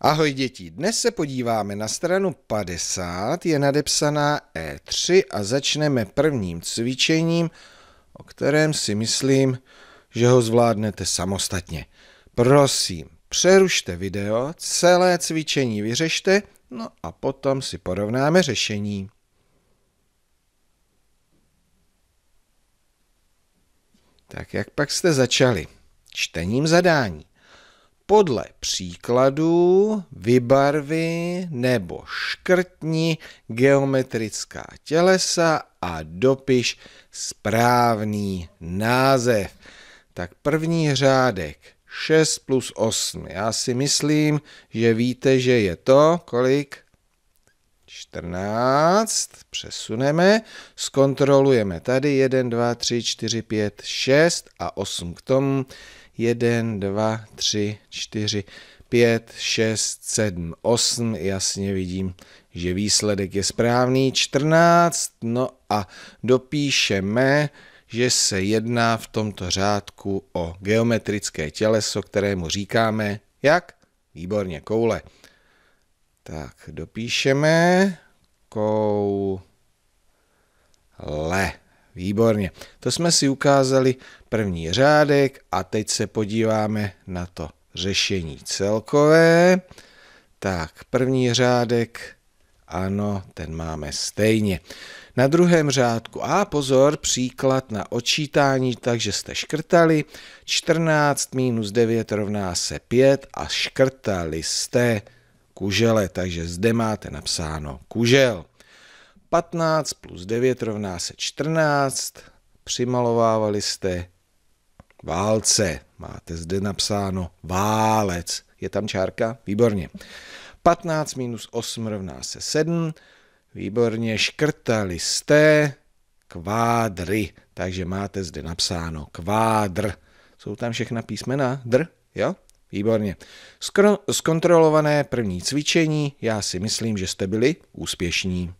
Ahoj děti, dnes se podíváme na stranu 50, je nadepsaná E3 a začneme prvním cvičením, o kterém si myslím, že ho zvládnete samostatně. Prosím, přerušte video, celé cvičení vyřešte, no a potom si porovnáme řešení. Tak jak pak jste začali? Čtením zadání podle příkladů vybarvi nebo škrtni geometrická tělesa a dopiš správný název. Tak první řádek 6 plus 8. Já si myslím, že víte, že je to kolik? 14. Přesuneme, zkontrolujeme tady 1, 2, 3, 4, 5, 6 a 8 k tomu. 1, 2, 3, 4, 5, 6, 7, 8. Jasně vidím, že výsledek je správný. 14. No a dopíšeme, že se jedná v tomto řádku o geometrické těleso, kterému říkáme jak? Výborně, koule. Tak, dopíšeme koule. Výborně. To jsme si ukázali první řádek a teď se podíváme na to řešení celkové. Tak, první řádek, ano, ten máme stejně. Na druhém řádku, a pozor, příklad na odčítání, takže jste škrtali, 14 minus 9 rovná se 5 a škrtali jste kužele, takže zde máte napsáno kužel. 15 plus 9 rovná se 14. Přimalovávali jste válce. Máte zde napsáno válec. Je tam čárka? Výborně. 15 minus 8 rovná se 7. Výborně škrtali jste kvádry. Takže máte zde napsáno kvádr. Jsou tam všechna písmena? Dr? Jo? Výborně. Skro- zkontrolované první cvičení, já si myslím, že jste byli úspěšní.